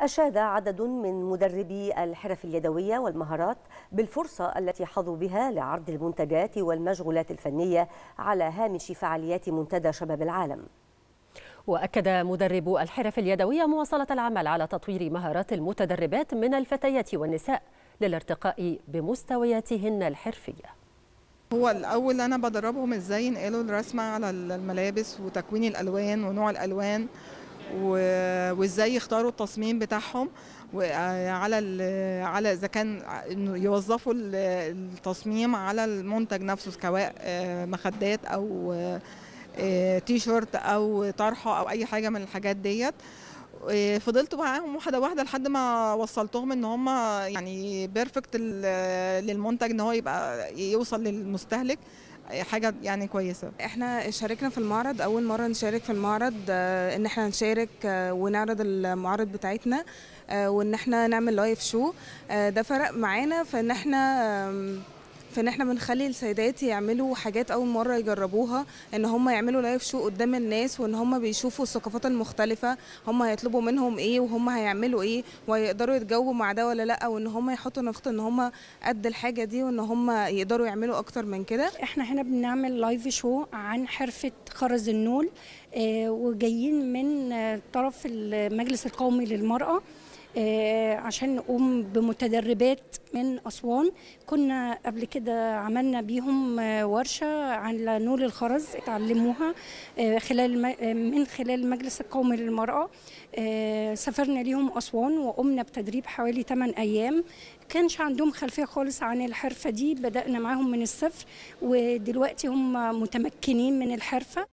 أشاد عدد من مدربي الحرف اليدوية والمهارات بالفرصة التي حظوا بها لعرض المنتجات والمشغولات الفنية على هامش فعاليات منتدى شباب العالم وأكد مدرب الحرف اليدوية مواصلة العمل على تطوير مهارات المتدربات من الفتيات والنساء للارتقاء بمستوياتهن الحرفيه هو الاول انا بدربهم ازاي ينقلوا الرسمه على الملابس وتكوين الالوان ونوع الالوان و... وازاي يختاروا التصميم بتاعهم آه، على على اذا كان انه يوظفوا التصميم على المنتج نفسه سواء آه، مخدات او آه، تي شيرت او طرحه او اي حاجه من الحاجات ديت إيه، فضلت معاهم واحده واحده لحد ما وصلتهم ان هم يعني بيرفكت للمنتج ان هو يبقى يوصل للمستهلك إيه، حاجه يعني كويسه احنا شاركنا في المعرض اول مره نشارك في المعرض آه، ان احنا نشارك آه، ونعرض المعارض بتاعتنا آه، وان احنا نعمل لايف شو ده فرق معانا في ان احنا فان احنا بنخلي السيدات يعملوا حاجات اول مره يجربوها ان هم يعملوا لايف شو قدام الناس وان هم بيشوفوا الثقافات المختلفه هم هيطلبوا منهم ايه وهم هيعملوا ايه وهيقدروا يتجاوبوا مع ده ولا لا وان هم يحطوا نقطه ان هم قد الحاجه دي وان هم يقدروا يعملوا اكتر من كده احنا هنا بنعمل لايف شو عن حرفه خرز النول آه، وجايين من آه، طرف المجلس القومي للمراه آه، عشان نقوم بمتدربات من أسوان كنا قبل كده عملنا بيهم آه، ورشة على نول الخرز اتعلموها آه، خلال من خلال مجلس القومي للمرأة سافرنا ليهم أسوان وقمنا بتدريب حوالي 8 أيام كانش عندهم خلفية خالص عن الحرفة دي بدأنا معاهم من الصفر ودلوقتي هم متمكنين من الحرفة